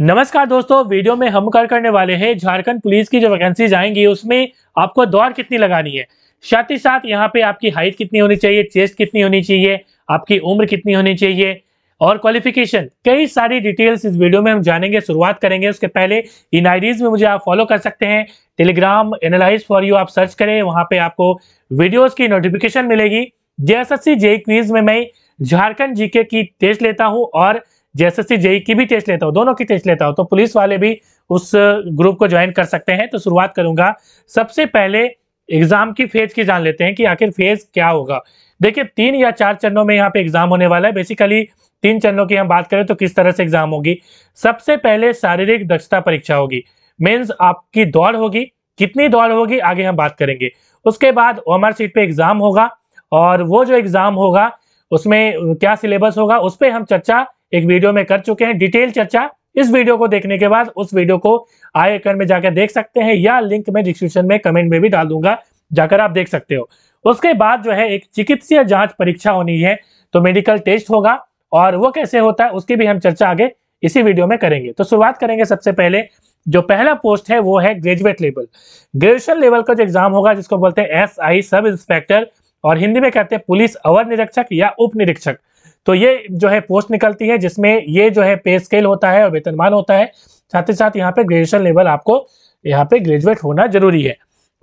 नमस्कार दोस्तों वीडियो में हम कर करने वाले हैं झारखंड पुलिस की जो वैकेंसीज आएंगी उसमें आपको दौड़ कितनी लगानी है साथ ही साथ यहाँ पे आपकी हाइट कितनी होनी चाहिए चेस्ट कितनी होनी चाहिए आपकी उम्र कितनी होनी चाहिए और क्वालिफिकेशन कई सारी डिटेल्स इस वीडियो में हम जानेंगे शुरुआत करेंगे उसके पहले इन आईडीज में मुझे आप फॉलो कर सकते हैं टेलीग्राम एनालाइज फॉर यू आप सर्च करें वहां पे आपको वीडियोस की नोटिफिकेशन मिलेगी जेएसएससी जेई क्वीज में मैं झारखंड जीके की टेस्ट लेता हूँ और जेएसएससी जेई की भी टेस्ट लेता हूँ दोनों की टेस्ट लेता हूँ तो पुलिस वाले भी उस ग्रुप को ज्वाइन कर सकते हैं तो शुरुआत करूंगा सबसे पहले एग्जाम की फेज की जान लेते हैं कि आखिर फेज क्या होगा देखिए तीन या चार चरणों में यहाँ पे एग्जाम होने वाला है बेसिकली तीन चरणों की हम बात करें तो किस तरह से एग्जाम होगी सबसे पहले शारीरिक दक्षता परीक्षा होगी मीन्स आपकी दौड़ होगी कितनी दौड़ होगी आगे हम बात करेंगे उसके बाद ओमर सीट पे एग्जाम होगा और वो जो एग्जाम होगा उसमें क्या सिलेबस होगा उस पर हम चर्चा एक वीडियो में कर चुके हैं डिटेल चर्चा इस वीडियो को देखने के बाद उस वीडियो को आई आइकन में जाकर देख सकते हैं या लिंक में डिस्क्रिप्शन में कमेंट में भी डाल दूंगा जाकर आप देख सकते हो उसके बाद जो है एक चिकित्सीय जांच परीक्षा होनी है तो मेडिकल टेस्ट होगा और वो कैसे होता है उसकी भी हम चर्चा आगे इसी वीडियो में करेंगे तो शुरुआत करेंगे सबसे पहले जो पहला पोस्ट है वो है ग्रेजुएट लेवल ग्रेजुएशन लेवल का जो एग्जाम होगा जिसको बोलते हैं एस सब इंस्पेक्टर और हिंदी में कहते हैं पुलिस अवर निरीक्षक या उप निरीक्षक तो ये जो है पोस्ट निकलती है जिसमें ये जो है पे स्केल होता है और वेतनमान होता है साथ ही साथ यहाँ पे ग्रेजुएशन लेवल आपको यहाँ पे ग्रेजुएट होना जरूरी है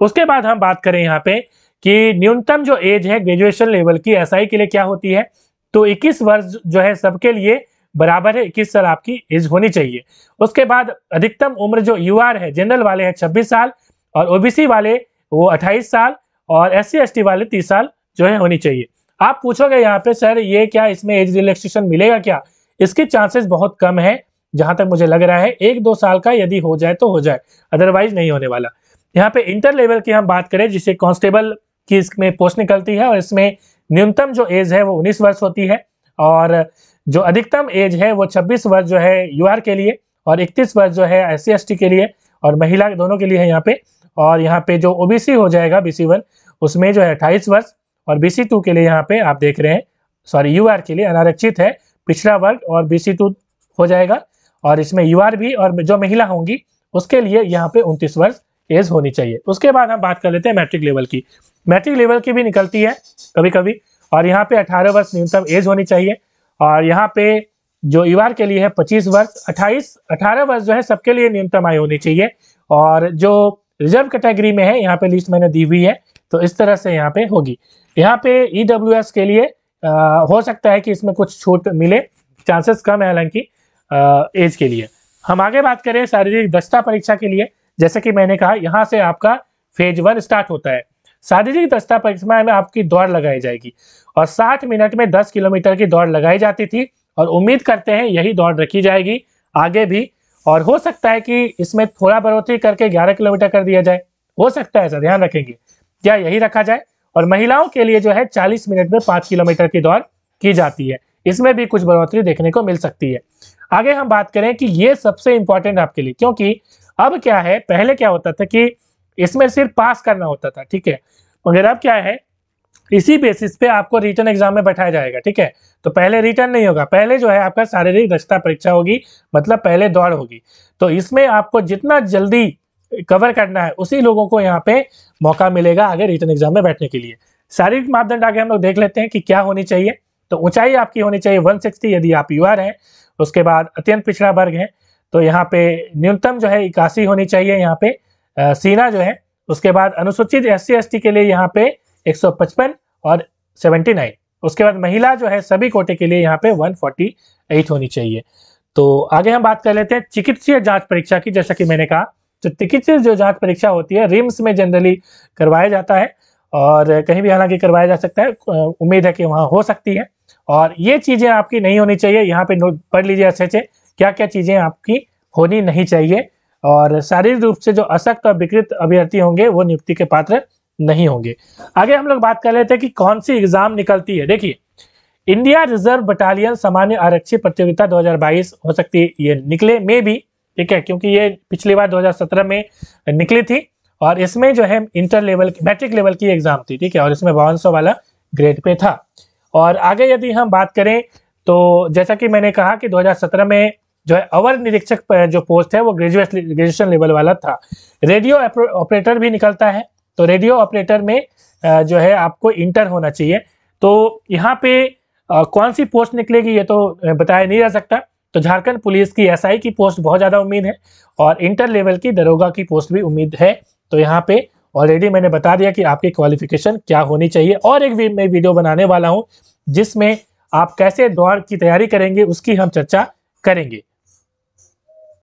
उसके बाद हम बात करें यहाँ पे कि न्यूनतम जो एज है ग्रेजुएशन लेवल की एस के लिए क्या होती है तो इक्कीस वर्ष जो है सबके लिए बराबर है इक्कीस साल आपकी एज होनी चाहिए उसके बाद अधिकतम उम्र जो यू है जनरल वाले हैं छब्बीस साल और ओबीसी वाले वो अट्ठाईस साल और एस सी वाले तीस साल जो है होनी चाहिए आप पूछोगे यहाँ पे सर ये क्या इसमें एज रिलैक्सेशन मिलेगा क्या इसके चांसेस बहुत कम है जहां तक मुझे लग रहा है एक दो साल का यदि हो जाए तो हो जाए अदरवाइज नहीं होने वाला यहाँ पे इंटर लेवल की हम बात करें जिसे कांस्टेबल की इसमें पोस्ट निकलती है और इसमें न्यूनतम जो एज है वो उन्नीस वर्ष होती है और जो अधिकतम एज है वो छब्बीस वर्ष जो है यू के लिए और इकतीस वर्ष जो है एस सी के लिए और महिला दोनों के लिए है यहाँ पे और यहाँ पे जो ओबीसी हो जाएगा बी वन उसमें जो है अट्ठाईस वर्ष और बी टू के लिए यहाँ पे आप देख रहे हैं सॉरी यू आर के लिए अनारक्षित है पिछड़ा वर्ग और बी टू हो जाएगा और इसमें यू आर भी और जो महिला होंगी उसके लिए यहाँ पे उनतीस वर्ष एज होनी चाहिए उसके बाद हम बात कर लेते हैं मैट्रिक लेवल की मैट्रिक लेवल की भी निकलती है कभी कभी और यहाँ पे 18 वर्ष न्यूनतम एज होनी चाहिए और यहाँ पे जो युवार के लिए है 25 वर्ष 28 18 वर्ष जो है सबके लिए न्यूनतम आयु होनी चाहिए और जो रिजर्व कैटेगरी में है यहाँ पे लिस्ट मैंने दी हुई है तो इस तरह से यहाँ पे होगी यहाँ पे ई e के लिए आ, हो सकता है कि इसमें कुछ छूट मिले चांसेस कम है हालांकि एज के लिए हम आगे बात करें शारीरिक दक्षता परीक्षा के लिए जैसे कि मैंने कहा यहाँ से आपका फेज वन स्टार्ट होता है शारीरिक दक्षता परीक्षा में आपकी दौड़ लगाई जाएगी और 60 मिनट में 10 किलोमीटर की दौड़ लगाई जाती थी और उम्मीद करते हैं यही दौड़ रखी जाएगी आगे भी और हो सकता है कि इसमें थोड़ा बढ़ोतरी करके 11 किलोमीटर कर दिया जाए हो सकता है ऐसा ध्यान रखेंगे या यही रखा जाए और महिलाओं के लिए जो है चालीस मिनट में पांच किलोमीटर की दौड़ की जाती है इसमें भी कुछ बढ़ोतरी देखने को मिल सकती है आगे हम बात करें कि ये सबसे इंपॉर्टेंट आपके लिए क्योंकि अब क्या है पहले क्या होता था कि इसमें सिर्फ पास करना होता था ठीक है मगर अब क्या है इसी बेसिस पे आपको रिटर्न एग्जाम में बैठाया जाएगा ठीक है तो पहले रिटर्न नहीं होगा पहले जो है आपका शारीरिक दक्षता परीक्षा होगी मतलब पहले दौड़ होगी तो इसमें आपको जितना जल्दी कवर करना है उसी लोगों को यहाँ पे मौका मिलेगा आगे रिटर्न एग्जाम में बैठने के लिए शारीरिक मापदंड आगे हम लोग देख लेते हैं कि क्या होनी चाहिए तो ऊंचाई आपकी होनी चाहिए 160 यदि आप यू हैं उसके बाद अत्यंत पिछड़ा वर्ग है तो यहाँ पे न्यूनतम जो है इक्यासी होनी चाहिए यहाँ पे आ, सीना जो है उसके बाद अनुसूचित एस सी के लिए यहाँ पे 155 और 79 उसके बाद महिला जो है सभी कोटे के लिए यहाँ पे 148 होनी चाहिए तो आगे हम बात कर लेते हैं चिकित्सीय जांच परीक्षा की जैसा कि मैंने कहा तो जो चिकित्सित जो जांच परीक्षा होती है रिम्स में जनरली करवाया जाता है और कहीं भी हालांकि करवाया जा सकता है उम्मीद है कि वहाँ हो सकती है और ये चीज़ें आपकी नहीं होनी चाहिए यहाँ पे नोट पढ़ लीजिए अच्छे अच्छे क्या क्या चीज़ें आपकी होनी नहीं चाहिए और शारीरिक रूप से जो अशक्त और विकृत अभ्यर्थी होंगे वो नियुक्ति के पात्र नहीं होंगे आगे हम लोग बात कर लेते हैं कि कौन सी एग्जाम निकलती है देखिए इंडिया रिजर्व बटालियन सामान्य आरक्षी प्रतियोगिता 2022 हो सकती है ये निकले मे भी ठीक है क्योंकि ये पिछली बार 2017 में निकली थी और इसमें जो है इंटर लेवल मैट्रिक लेवल की एग्जाम थी ठीक है और इसमें बावन वाला ग्रेड पे था और आगे यदि हम बात करें तो जैसा कि मैंने कहा कि 2017 में जो है अवर निरीक्षक जो पोस्ट है वो ग्रेजुएट ग्रेजुएशन लेवल वाला था रेडियो ऑपरेटर भी निकलता है तो रेडियो ऑपरेटर में जो है आपको इंटर होना चाहिए तो यहाँ पे कौन सी पोस्ट निकलेगी ये तो बताया नहीं जा सकता तो झारखंड पुलिस की एसआई की पोस्ट बहुत ज़्यादा उम्मीद है और इंटर लेवल की दरोगा की पोस्ट भी उम्मीद है तो यहाँ पे ऑलरेडी मैंने बता दिया कि आपकी क्वालिफिकेशन क्या होनी चाहिए और एक मैं वीडियो बनाने वाला हूँ जिसमें आप कैसे दौड़ की तैयारी करेंगे उसकी हम चर्चा करेंगे